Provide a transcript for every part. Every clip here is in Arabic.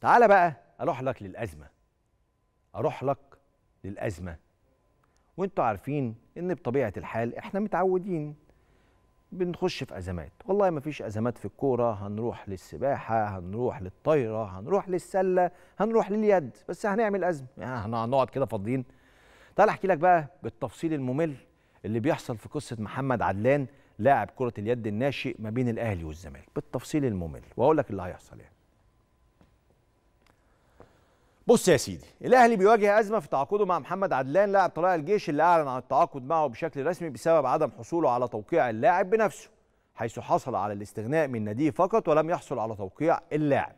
تعال بقى اروح لك للازمه اروح لك للازمه وانتوا عارفين ان بطبيعه الحال احنا متعودين بنخش في ازمات والله ما فيش ازمات في الكوره هنروح للسباحه هنروح للطايره هنروح للسله هنروح لليد بس هنعمل ازمه يعني هنقعد كده فاضيين تعال احكي لك بقى بالتفصيل الممل اللي بيحصل في قصه محمد عدلان لاعب كره اليد الناشئ ما بين الاهلي والزمالك بالتفصيل الممل واقول لك اللي هيحصل يعني بص يا سيدي الاهلي بيواجه ازمه في تعاقده مع محمد عدلان لاعب طلائع الجيش اللي اعلن عن التعاقد معه بشكل رسمي بسبب عدم حصوله على توقيع اللاعب بنفسه حيث حصل على الاستغناء من ناديه فقط ولم يحصل على توقيع اللاعب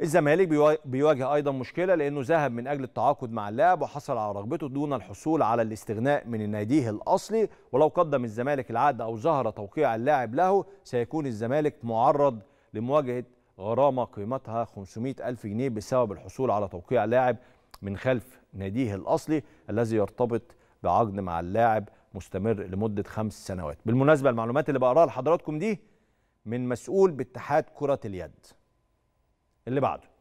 الزمالك بيواجه ايضا مشكله لانه ذهب من اجل التعاقد مع اللاعب وحصل على رغبته دون الحصول على الاستغناء من ناديه الاصلي ولو قدم الزمالك العقد او ظهر توقيع اللاعب له سيكون الزمالك معرض لمواجهه غرامة قيمتها 500 ألف جنيه بسبب الحصول على توقيع لاعب من خلف ناديه الأصلي الذي يرتبط بعقد مع اللاعب مستمر لمدة خمس سنوات بالمناسبة المعلومات اللي بقراها لحضراتكم دي من مسؤول باتحاد كرة اليد اللي بعده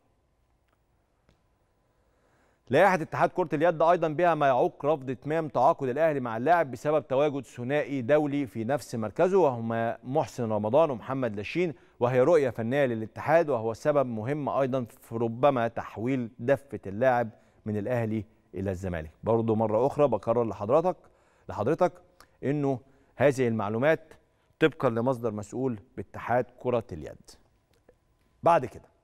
لائحه اتحاد كره اليد ايضا بها ما يعوق رفض اتمام تعاقد الاهلي مع اللاعب بسبب تواجد ثنائي دولي في نفس مركزه وهما محسن رمضان ومحمد لاشين وهي رؤيه فنيه للاتحاد وهو سبب مهم ايضا في ربما تحويل دفه اللاعب من الاهلي الى الزمالك برضه مره اخرى بكرر لحضرتك لحضرتك انه هذه المعلومات طبقا لمصدر مسؤول باتحاد كره اليد بعد كده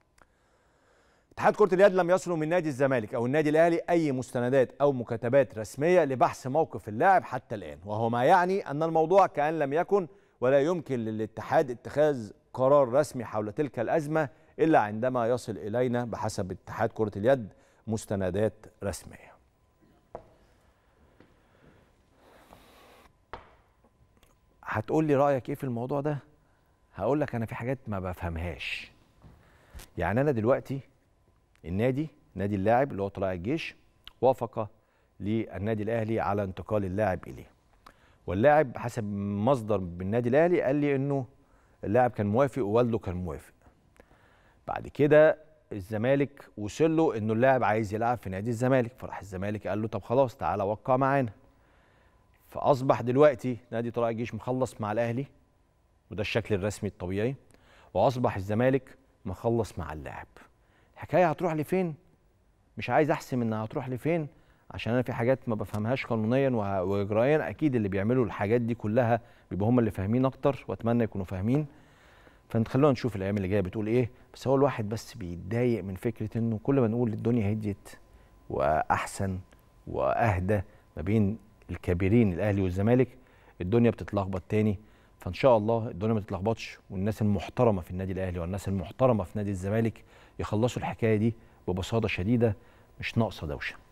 اتحاد كرة اليد لم يصلوا من نادي الزمالك أو النادي الأهلي أي مستندات أو مكاتبات رسمية لبحث موقف اللاعب حتى الآن وهو ما يعني أن الموضوع كأن لم يكن ولا يمكن للاتحاد اتخاذ قرار رسمي حول تلك الأزمة إلا عندما يصل إلينا بحسب اتحاد كرة اليد مستندات رسمية هتقول لي رأيك إيه في الموضوع ده؟ هقول لك أنا في حاجات ما بفهمهاش يعني أنا دلوقتي النادي نادي اللاعب اللي هو طلع الجيش وافق للنادي الاهلي على انتقال اللاعب اليه واللاعب حسب مصدر بالنادي الاهلي قال لي انه اللاعب كان موافق ووالده كان موافق بعد كده الزمالك وصل له انه اللاعب عايز يلعب في نادي الزمالك فراح الزمالك قال له طب خلاص تعالى وقع معانا فاصبح دلوقتي نادي طلع الجيش مخلص مع الاهلي وده الشكل الرسمي الطبيعي واصبح الزمالك مخلص مع اللاعب الحكايه هتروح لفين مش عايز احسم انها هتروح لفين عشان انا في حاجات ما بفهمهاش قانونيا واجرائيا اكيد اللي بيعملوا الحاجات دي كلها بيبقوا هم اللي فاهمين اكتر واتمنى يكونوا فاهمين فنخلونا نشوف الايام اللي جايه بتقول ايه بس هو الواحد بس بيتضايق من فكره انه كل ما نقول الدنيا هديت واحسن واهدى ما بين الكبيرين الاهلي والزمالك الدنيا بتتلخبط تاني فان شاء الله الدنيا ما تتلخبطش والناس المحترمه في النادي الاهلي والناس المحترمه في نادي الزمالك يخلصوا الحكايه دي ببساطه شديده مش ناقصه دوشه